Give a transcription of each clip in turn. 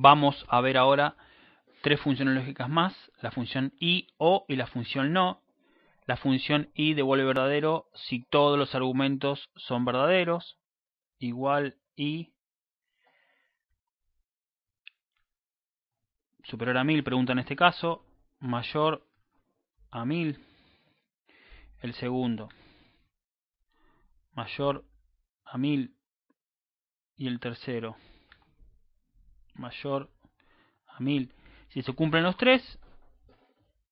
Vamos a ver ahora tres funciones lógicas más, la función i, o y la función no. La función i devuelve verdadero si todos los argumentos son verdaderos, igual i superior a 1000, pregunta en este caso, mayor a 1000, el segundo, mayor a 1000 y el tercero mayor a 1000. Si se cumplen los tres,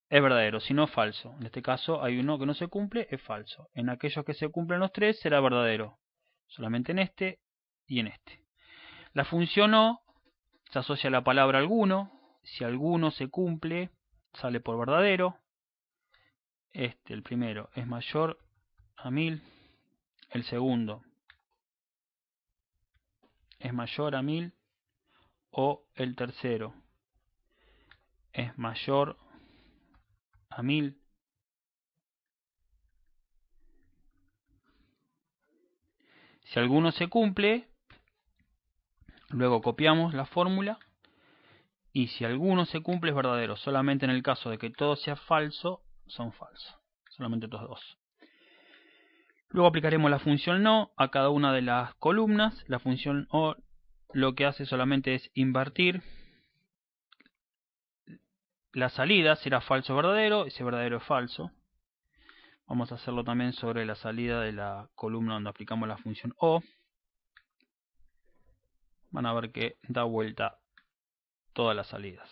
es verdadero, si no falso. En este caso hay uno que no se cumple, es falso. En aquellos que se cumplen los tres será verdadero. Solamente en este y en este. La función o se asocia a la palabra alguno. Si alguno se cumple, sale por verdadero. Este, el primero, es mayor a 1000. El segundo es mayor a 1000 o el tercero es mayor a 1000 si alguno se cumple luego copiamos la fórmula y si alguno se cumple es verdadero solamente en el caso de que todo sea falso son falsos solamente estos dos Luego aplicaremos la función no a cada una de las columnas. La función o lo que hace solamente es invertir la salida, será falso verdadero, ese verdadero es falso. Vamos a hacerlo también sobre la salida de la columna donde aplicamos la función O. Van a ver que da vuelta todas las salidas.